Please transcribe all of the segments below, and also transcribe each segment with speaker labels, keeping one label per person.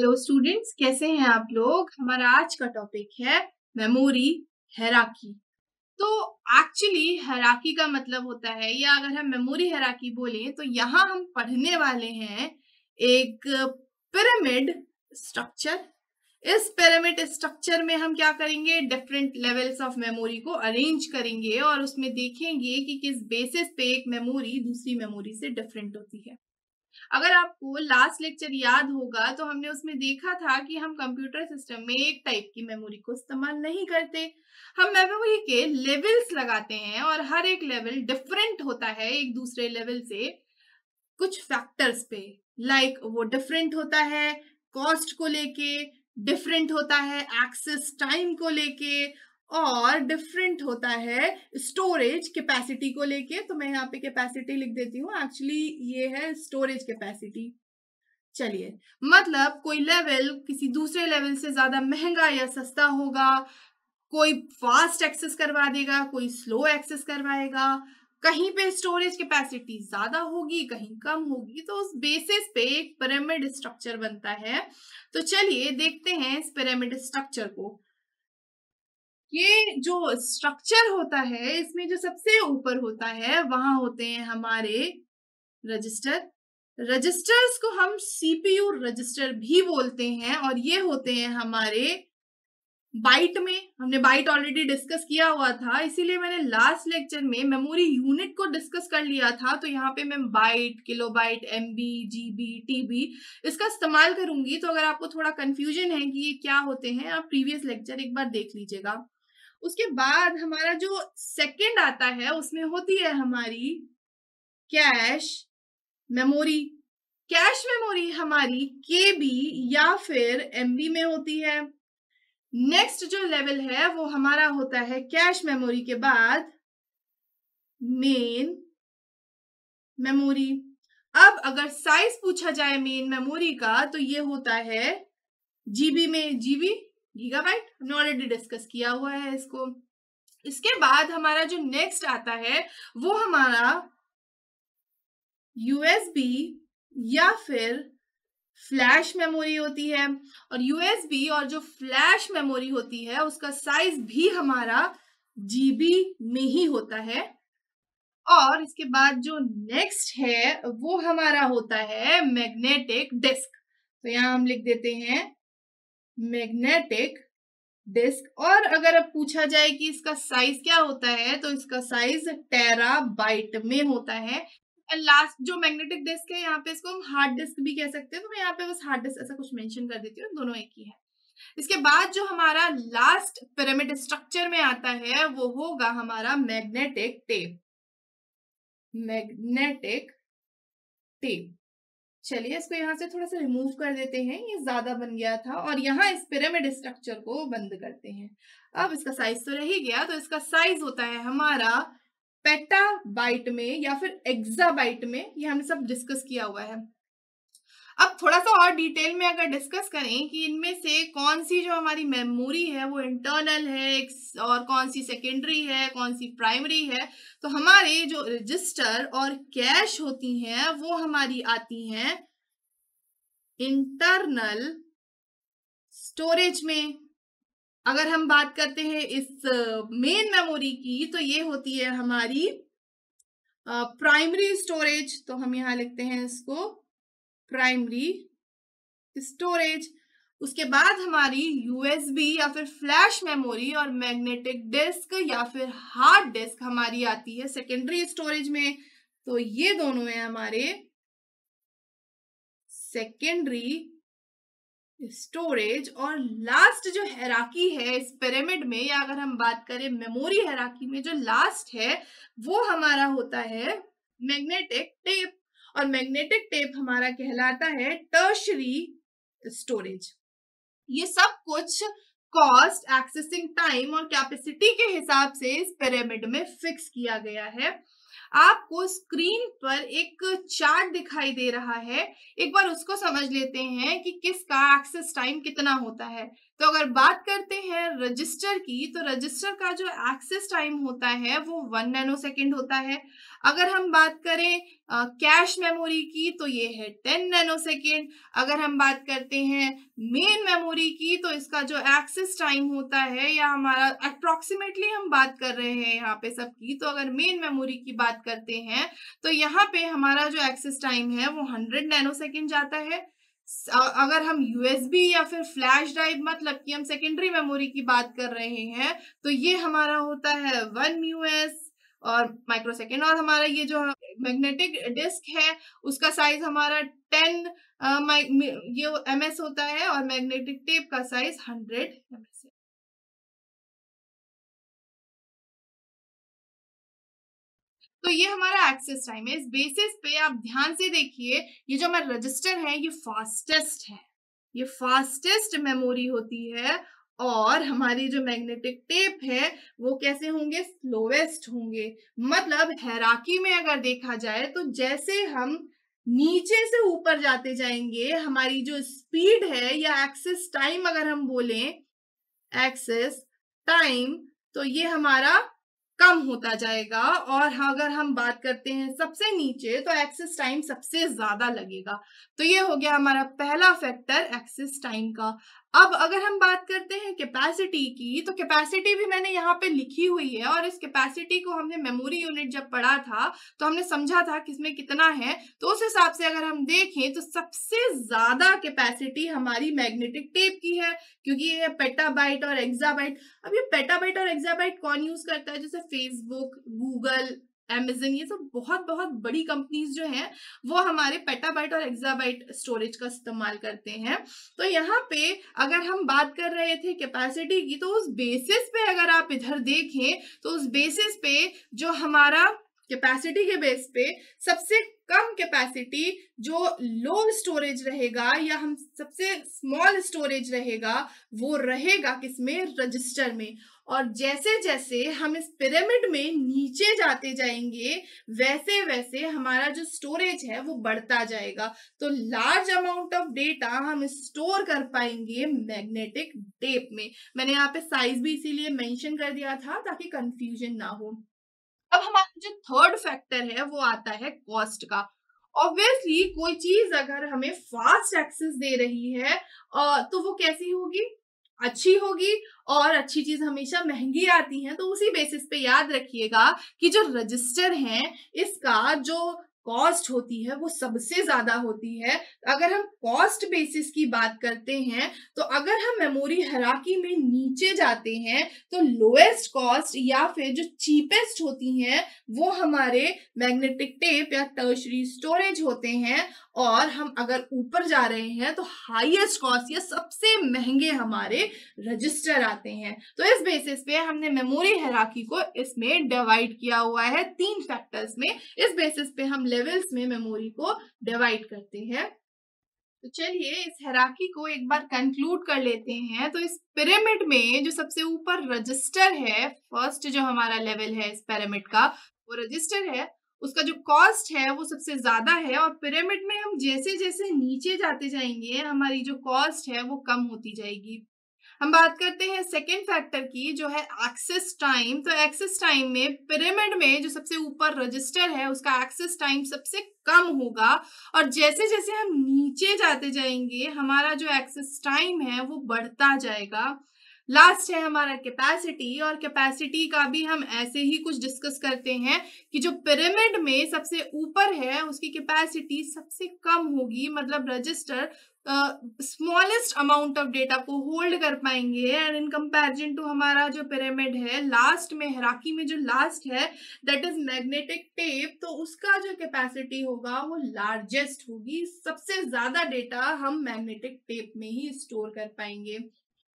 Speaker 1: hello students कैसे हैं आप लोग हमारा आज का टॉपिक है मेमोरी हैराकी तो एक्चुअली हैराकी का मतलब होता है या अगर हम मेमोरी हैराकी बोलें तो यहाँ हम पढ़ने वाले हैं एक पिरामिड स्ट्रक्चर इस पिरामिड स्ट्रक्चर में हम क्या करेंगे डिफरेंट लेवल्स ऑफ मेमोरी को अरेंज करेंगे और उसमें देखेंगे कि किस बेसिस पे एक मेमोरी दूसरी मेमोरी से डिफरेंट होती है अगर आपको लास्ट लेक्चर याद होगा तो हमने उसमें देखा था कि हम कंप्यूटर सिस्टम में एक टाइप की मेमोरी को इस्तेमाल नहीं करते हम मेमोरी के लेवल्स लगाते हैं और हर एक लेवल डिफरेंट होता है एक दूसरे लेवल से कुछ फैक्टर्स पे लाइक like वो डिफरेंट होता है कॉस्ट को लेके डिफरेंट होता है एक्सेस टाइम को लेके और डिफरेंट होता है स्टोरेज कैपेसिटी को लेके तो मैं यहाँ पे कैपेसिटी लिख देती हूँ एक्चुअली ये है स्टोरेज कैपेसिटी चलिए मतलब कोई लेवल किसी दूसरे लेवल से ज्यादा महंगा या सस्ता होगा कोई फास्ट एक्सेस करवा देगा कोई स्लो एक्सेस करवाएगा कहीं पे स्टोरेज कैपेसिटी ज्यादा होगी कहीं कम होगी तो उस बेसिस पे एक पिरामिड स्ट्रक्चर बनता है तो चलिए देखते हैं इस पिरामिड स्ट्रक्चर को ये जो स्ट्रक्चर होता है इसमें जो सबसे ऊपर होता है वहां होते हैं हमारे रजिस्टर रजिस्टर्स को हम सीपीयू रजिस्टर भी बोलते हैं और ये होते हैं हमारे बाइट में हमने बाइट ऑलरेडी डिस्कस किया हुआ था इसीलिए मैंने लास्ट लेक्चर में मेमोरी यूनिट को डिस्कस कर लिया था तो यहाँ पे मैं byte kilobyte MB GB TB इसका इस्तेमाल करूंगी तो अगर आपको थोड़ा कंफ्यूजन है कि ये क्या होते हैं आप प्रीवियस लेक्चर एक बार देख लीजिएगा उसके बाद हमारा जो सेकंड आता है उसमें होती है हमारी कैश मेमोरी कैश मेमोरी हमारी के बी या फिर एम बी में होती है नेक्स्ट जो लेवल है वो हमारा होता है कैश मेमोरी के बाद मेन मेमोरी अब अगर साइज पूछा जाए मेन मेमोरी का तो ये होता है जीबी में जीबी गीगाबाइट हमने ऑलरेडी डिस्कस किया हुआ है इसको इसके बाद हमारा जो नेक्स्ट आता है वो हमारा यूएसबी या फिर फ्लैश मेमोरी होती है और यूएसबी और जो फ्लैश मेमोरी होती है उसका साइज भी हमारा जीबी में ही होता है और इसके बाद जो नेक्स्ट है वो हमारा होता है मैग्नेटिक डिस्क तो यहाँ हम लिख देते हैं मैग्नेटिक डिस्क और अगर अब पूछा जाए कि इसका साइज क्या होता है तो इसका साइज बाइट में होता है एंड लास्ट जो मैग्नेटिक डिस्क है यहाँ पे इसको हम हार्ड डिस्क भी कह सकते हैं तो मैं यहाँ पे बस हार्ड डिस्क ऐसा कुछ मेंशन कर देती हूँ दोनों एक ही है इसके बाद जो हमारा लास्ट पिरामिड स्ट्रक्चर में आता है वो होगा हमारा मैग्नेटिक टेप मैग्नेटिक टेप चलिए इसको यहाँ से थोड़ा सा रिमूव कर देते हैं ये ज्यादा बन गया था और यहाँ इस पिरामिड स्ट्रक्चर को बंद करते हैं अब इसका साइज तो रह गया तो इसका साइज होता है हमारा पेटा बाइट में या फिर बाइट में ये हमने सब डिस्कस किया हुआ है अब थोड़ा सा और डिटेल में अगर डिस्कस करें कि इनमें से कौन सी जो हमारी मेमोरी है वो इंटरनल है और कौन सी सेकेंडरी है कौन सी प्राइमरी है तो हमारे जो रजिस्टर और कैश होती हैं वो हमारी आती हैं इंटरनल स्टोरेज में अगर हम बात करते हैं इस मेन मेमोरी की तो ये होती है हमारी प्राइमरी स्टोरेज तो हम यहां लिखते हैं इसको प्राइमरी स्टोरेज उसके बाद हमारी यूएसबी या फिर फ्लैश मेमोरी और मैग्नेटिक डिस्क या फिर हार्ड डिस्क हमारी आती है सेकेंडरी स्टोरेज में तो ये दोनों है हमारे सेकेंडरी स्टोरेज और लास्ट जो हैराकी है इस पिरामिड में या अगर हम बात करें मेमोरी हैराकी में जो लास्ट है वो हमारा होता है मैग्नेटिक टेप और मैग्नेटिक टेप हमारा कहलाता है टर्शरी स्टोरेज ये सब कुछ कॉस्ट एक्सेसिंग टाइम और कैपेसिटी के हिसाब से इस पिरामिड में फिक्स किया गया है आपको स्क्रीन पर एक चार्ट दिखाई दे रहा है एक बार उसको समझ लेते हैं कि किसका एक्सेस टाइम कितना होता है तो अगर बात करते हैं रजिस्टर की तो रजिस्टर का जो एक्सेस टाइम होता है वो वन नैनो सेकेंड होता है अगर हम बात करें कैश मेमोरी की तो ये है टेन नैनो सेकेंड अगर हम बात करते हैं मेन मेमोरी की तो इसका जो एक्सेस टाइम होता है या हमारा अप्रोक्सीमेटली हम बात कर रहे हैं यहाँ पे सबकी तो अगर मेन मेमोरी की बात करते हैं तो यहाँ पे हमारा जो एक्सेस टाइम है वो हंड्रेड नैनो सेकेंड जाता है अगर हम यूएसबी या फिर फ्लैश ड्राइव मतलब कि हम सेकेंडरी मेमोरी की बात कर रहे हैं तो ये हमारा होता है वन यूएस और माइक्रो सेकेंड और हमारा ये जो मैग्नेटिक डिस्क है उसका साइज हमारा टेन ये एम एस होता है और मैग्नेटिक टेप का साइज हंड्रेड एम तो ये हमारा एक्सेस टाइम है इस बेसिस पे आप ध्यान से देखिए ये जो हमारा रजिस्टर है ये फास्टेस्ट है ये फास्टेस्ट मेमोरी होती है और हमारी जो मैग्नेटिक टेप है वो कैसे होंगे स्लोवेस्ट होंगे मतलब हैराकी में अगर देखा जाए तो जैसे हम नीचे से ऊपर जाते जाएंगे हमारी जो स्पीड है या एक्सेस टाइम अगर हम बोलें एक्सेस टाइम तो ये हमारा कम होता जाएगा और अगर हम बात करते हैं सबसे नीचे तो एक्सेस टाइम सबसे ज्यादा लगेगा तो ये हो गया हमारा पहला फैक्टर एक्सेस टाइम का अब अगर हम बात करते हैं कैपेसिटी की तो कैपेसिटी भी मैंने यहाँ पे लिखी हुई है और इस कैपेसिटी को हमने मेमोरी यूनिट जब पढ़ा था तो हमने समझा था किसमें कितना है तो उस हिसाब से अगर हम देखें तो सबसे ज्यादा कैपेसिटी हमारी मैग्नेटिक टेप की है क्योंकि ये है पेटाबाइट और एग्जाबाइट अब ये पेटाबाइट और एग्जाबाइट कौन यूज करता है जैसे फेसबुक गूगल अमेजन ये सब बहुत बहुत बड़ी कंपनीज जो हैं वो हमारे पेटाबाइट और एक्साबाइट स्टोरेज का इस्तेमाल करते हैं तो यहाँ पे अगर हम बात कर रहे थे कैपेसिटी की तो उस बेसिस पे अगर आप इधर देखें तो उस बेसिस पे जो हमारा कैपेसिटी के बेस पे सबसे कम कैपेसिटी जो लो स्टोरेज रहेगा या हम सबसे स्मॉल स्टोरेज रहेगा वो रहेगा किसमें रजिस्टर में और जैसे जैसे हम इस पिरामिड में नीचे जाते जाएंगे वैसे वैसे हमारा जो स्टोरेज है वो बढ़ता जाएगा तो लार्ज अमाउंट ऑफ डेटा हम स्टोर कर पाएंगे मैग्नेटिक टेप में मैंने यहाँ पे साइज भी इसीलिए मेंशन कर दिया था ताकि कंफ्यूजन ना हो अब हमारा जो थर्ड फैक्टर है वो आता है कॉस्ट का ऑब्वियसली कोई चीज अगर हमें फास्ट एक्सेस दे रही है तो वो कैसी होगी अच्छी होगी और अच्छी चीज हमेशा महंगी आती है तो उसी बेसिस पे याद रखिएगा कि जो रजिस्टर है इसका जो कॉस्ट होती है वो सबसे ज्यादा होती है अगर हम कॉस्ट बेसिस की बात करते हैं तो अगर हम मेमोरी हराकी में नीचे जाते हैं तो लोएस्ट कॉस्ट या फिर जो चीपेस्ट होती हैं वो हमारे मैग्नेटिक टेप या टर्शरी स्टोरेज होते हैं और हम अगर ऊपर जा रहे हैं तो हाईएस्ट कॉस्ट या सबसे महंगे हमारे रजिस्टर आते हैं तो इस बेसिस पे हमने मेमोरी हेराकी को इसमें डिवाइड किया हुआ है तीन फैक्टर्स में इस बेसिस पे हम लेवल्स में मेमोरी को डिवाइड करते हैं तो चलिए इस हैराकी को एक बार कंक्लूड कर लेते हैं तो इस पिरामिड में जो सबसे ऊपर रजिस्टर है फर्स्ट जो हमारा लेवल है इस पिरामिड का वो रजिस्टर है उसका जो कॉस्ट है वो सबसे ज्यादा है और पिरामिड में हम जैसे जैसे नीचे जाते जाएंगे हमारी जो कॉस्ट है वो कम होती जाएगी हम बात करते हैं सेकेंड फैक्टर की जो है एक्सेस टाइम तो एक्सेस टाइम में पिरामिड में जो सबसे ऊपर रजिस्टर है उसका एक्सेस टाइम सबसे कम होगा और जैसे जैसे हम नीचे जाते जाएंगे हमारा जो एक्सेस टाइम है वो बढ़ता जाएगा लास्ट है हमारा कैपेसिटी और कैपेसिटी का भी हम ऐसे ही कुछ डिस्कस करते हैं कि जो पिरामिड में सबसे ऊपर है उसकी कैपेसिटी सबसे कम होगी मतलब register smallest amount of data को होल्ड कर पाएंगे एंड इन कंपैरिजन टू हमारा जो पिरामिड है लास्ट में हराकी में जो लास्ट है दैट इज मैग्नेटिक टेप तो उसका जो कैपेसिटी होगा वो लार्जेस्ट होगी सबसे ज्यादा डेटा हम मैग्नेटिक टेप में ही स्टोर कर पाएंगे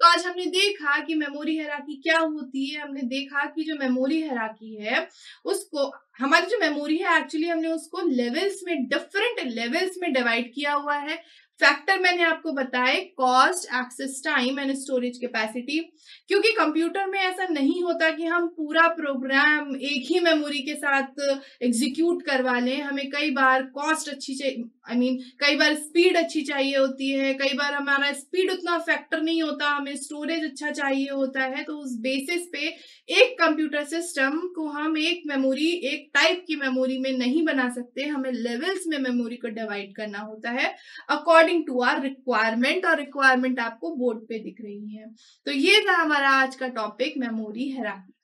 Speaker 1: तो आज हमने देखा कि मेमोरी हैराकी क्या होती है हमने देखा कि जो मेमोरी हैराकी है उसको हमारी जो मेमोरी है एक्चुअली हमने उसको लेवल्स में डिफरेंट लेवल्स में डिवाइड किया हुआ है फैक्टर मैंने आपको बताए cost access time and storage capacity क्योंकि कंप्यूटर में ऐसा नहीं होता कि हम पूरा प्रोग्राम एक ही मेमोरी के साथ एग्जीक्यूट करवा लें हमें कई बार कॉस्ट अच्छी चाहिए आई मीन कई बार स्पीड अच्छी चाहिए होती है कई बार हमारा स्पीड उतना फैक्टर नहीं होता हमें स्टोरेज अच्छा चाहिए होता है तो उस बेसिस पे एक कंप्यूटर सिस्टम को हम एक मेमोरी एक टाइप की मेमोरी में नहीं बना सकते हमें लेवल्स में मेमोरी को डिवाइड करना होता है according according to our requirement और रिक्वायरमेंट आपको बोर्ड पे दिख रही है तो ये था हमारा आज का टॉपिक मेमोरी हैरानी